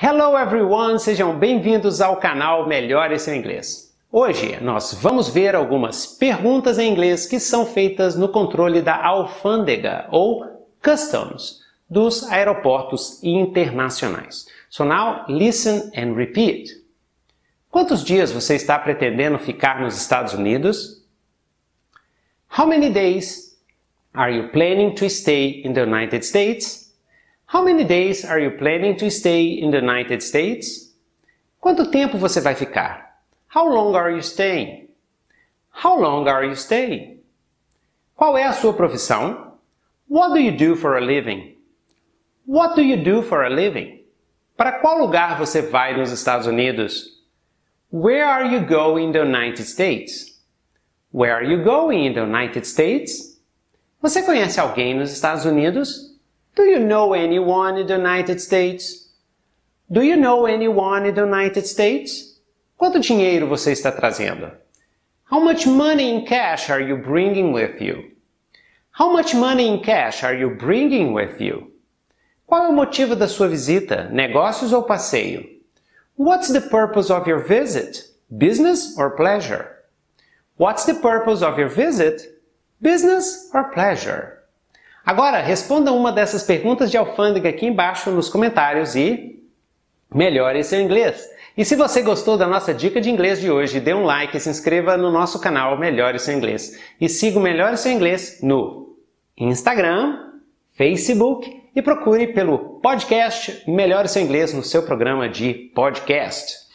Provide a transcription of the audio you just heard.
Hello everyone, sejam bem-vindos ao canal Melhore Seu Inglês. Hoje nós vamos ver algumas perguntas em inglês que são feitas no controle da alfândega ou customs dos aeroportos internacionais. So now listen and repeat. Quantos dias você está pretendendo ficar nos Estados Unidos? How many days are you planning to stay in the United States? How many days are you planning to stay in the United States? Quanto tempo você vai ficar? How long are you staying? How long are you staying? Qual é a sua profissão? What do you do for a living? What do you do for a living? Para qual lugar você vai nos Estados Unidos? Where are you going in the United States? Where are you going in the United States? Você conhece alguém nos Estados Unidos? Do you know anyone in the United States? Do you know anyone in the United States? Quanto dinheiro você está trazendo? How much money in cash are you bringing with you? How much money in cash are you bringing with you? Qual é o motivo da sua visita? Negócios ou passeio? What's the purpose of your visit? Business or pleasure? What's the purpose of your visit? Business or pleasure? Agora, responda uma dessas perguntas de alfândega aqui embaixo nos comentários e melhore seu inglês. E se você gostou da nossa dica de inglês de hoje, dê um like e se inscreva no nosso canal Melhore Seu Inglês. E siga o Melhore Seu Inglês no Instagram, Facebook e procure pelo podcast Melhore Seu Inglês no seu programa de podcast.